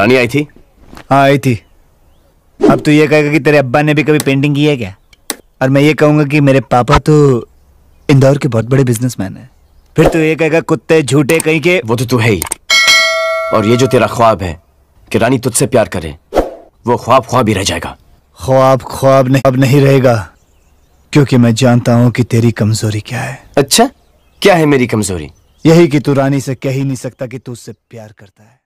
रानी आई थी हाँ आई थी अब तो ये कहेगा कि तेरे अब्बा ने भी कभी पेंटिंग की है क्या और मैं ये कहूंगा कि मेरे पापा तो इंदौर के बहुत बड़े बिजनेसमैन हैं फिर तो ये कहेगा कुत्ते झूठे कहीं के वो तो तू है ही और ये जो तेरा ख्वाब है कि रानी तुझसे प्यार करे वो ख्वाब ख्वाब ही रह जाएगा ख्वाब ख्वाब नहीं अब नहीं रहेगा क्योंकि मैं जानता हूँ कि तेरी कमजोरी क्या है अच्छा क्या है मेरी कमजोरी यही कि तू रानी से कह ही नहीं सकता कि तू उससे प्यार करता है